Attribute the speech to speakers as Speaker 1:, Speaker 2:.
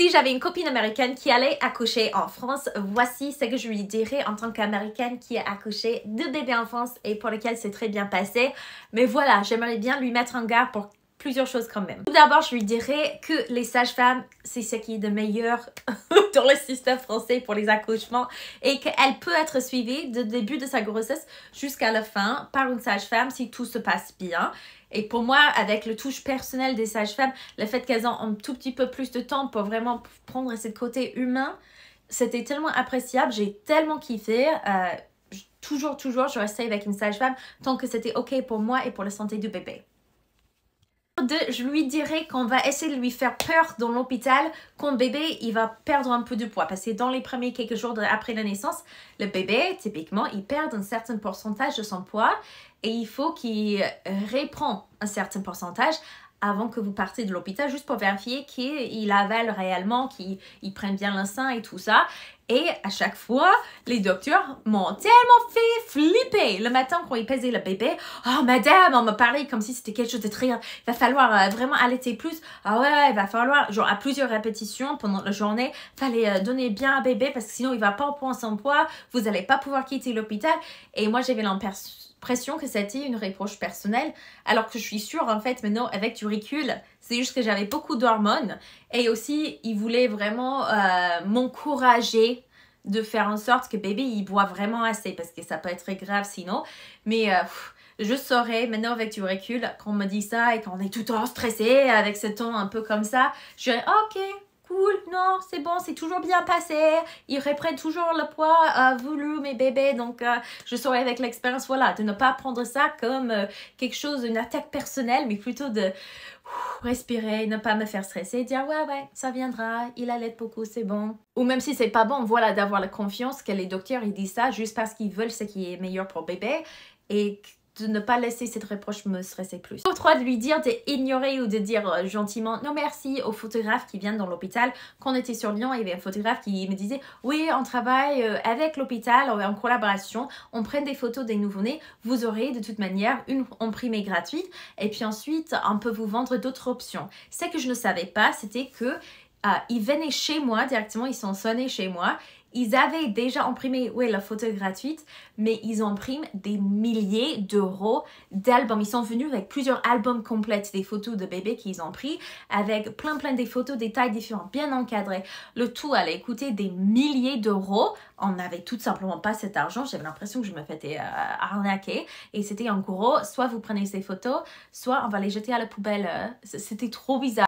Speaker 1: si j'avais une copine américaine qui allait accoucher en France, voici ce que je lui dirais en tant qu'américaine qui a accouché de bébé en France et pour lequel c'est très bien passé. Mais voilà, j'aimerais bien lui mettre en garde pour plusieurs choses quand même. Tout d'abord, je lui dirais que les sages-femmes, c'est ce qui est de meilleur dans le système français pour les accouchements et qu'elle peut être suivie du début de sa grossesse jusqu'à la fin par une sage-femme si tout se passe bien. Et pour moi, avec le touche personnel des sages-femmes, le fait qu'elles ont un tout petit peu plus de temps pour vraiment prendre ce côté humain, c'était tellement appréciable, j'ai tellement kiffé. Euh, toujours, toujours, je restais avec une sage-femme tant que c'était ok pour moi et pour la santé du bébé je lui dirais qu'on va essayer de lui faire peur dans l'hôpital quand bébé il va perdre un peu de poids parce que dans les premiers quelques jours après la naissance le bébé typiquement il perd un certain pourcentage de son poids et il faut qu'il euh, reprend un certain pourcentage avant que vous partiez de l'hôpital, juste pour vérifier qu'il avale réellement, qu'il prenne bien le et tout ça. Et à chaque fois, les docteurs m'ont tellement fait flipper. Le matin, quand ils pesaient le bébé, oh madame, on me parlait comme si c'était quelque chose de très. Il va falloir euh, vraiment allaiter plus. Ah ouais, il va falloir, genre à plusieurs répétitions pendant la journée, fallait euh, donner bien à bébé parce que sinon il va pas prendre son poids, vous allez pas pouvoir quitter l'hôpital. Et moi, j'avais l'impression pression que c'était une réproche personnelle, alors que je suis sûre en fait maintenant avec du recul, c'est juste que j'avais beaucoup d'hormones et aussi il voulait vraiment euh, m'encourager de faire en sorte que bébé il boit vraiment assez parce que ça peut être grave sinon, mais euh, je saurais maintenant avec du recul quand on me dit ça et qu'on est tout le stressé avec ce ton un peu comme ça, je dirais ok cool, non, c'est bon, c'est toujours bien passé. Ils reprennent toujours le poids à euh, voulu, mes bébés. Donc, euh, je saurais avec l'expérience, voilà, de ne pas prendre ça comme euh, quelque chose, une attaque personnelle, mais plutôt de respirer, ne pas me faire stresser, dire ouais, ouais, ça viendra, il allait beaucoup, c'est bon. Ou même si c'est pas bon, voilà, d'avoir la confiance que les docteurs, ils disent ça juste parce qu'ils veulent ce qui est meilleur pour bébé et de ne pas laisser cette reproche me stresser plus. Au trois de lui dire d'ignorer ou de dire euh, gentiment non merci aux photographes qui viennent dans l'hôpital. Quand on était sur Lyon, il y avait un photographe qui me disait oui, on travaille euh, avec l'hôpital en collaboration, on prend des photos des nouveau-nés, vous aurez de toute manière une imprimée gratuite et puis ensuite on peut vous vendre d'autres options. Ce que je ne savais pas, c'était que euh, ils venaient chez moi directement, ils sont sonnés chez moi ils avaient déjà imprimé, oui, la photo gratuite, mais ils impriment des milliers d'euros d'albums. Ils sont venus avec plusieurs albums complets des photos de bébés qu'ils ont pris, avec plein plein des photos des tailles différentes, bien encadrées. Le tout allait coûter des milliers d'euros. On n'avait tout simplement pas cet argent. J'avais l'impression que je me faisais euh, arnaquer. Et c'était en gros, soit vous prenez ces photos, soit on va les jeter à la poubelle. Euh. C'était trop bizarre.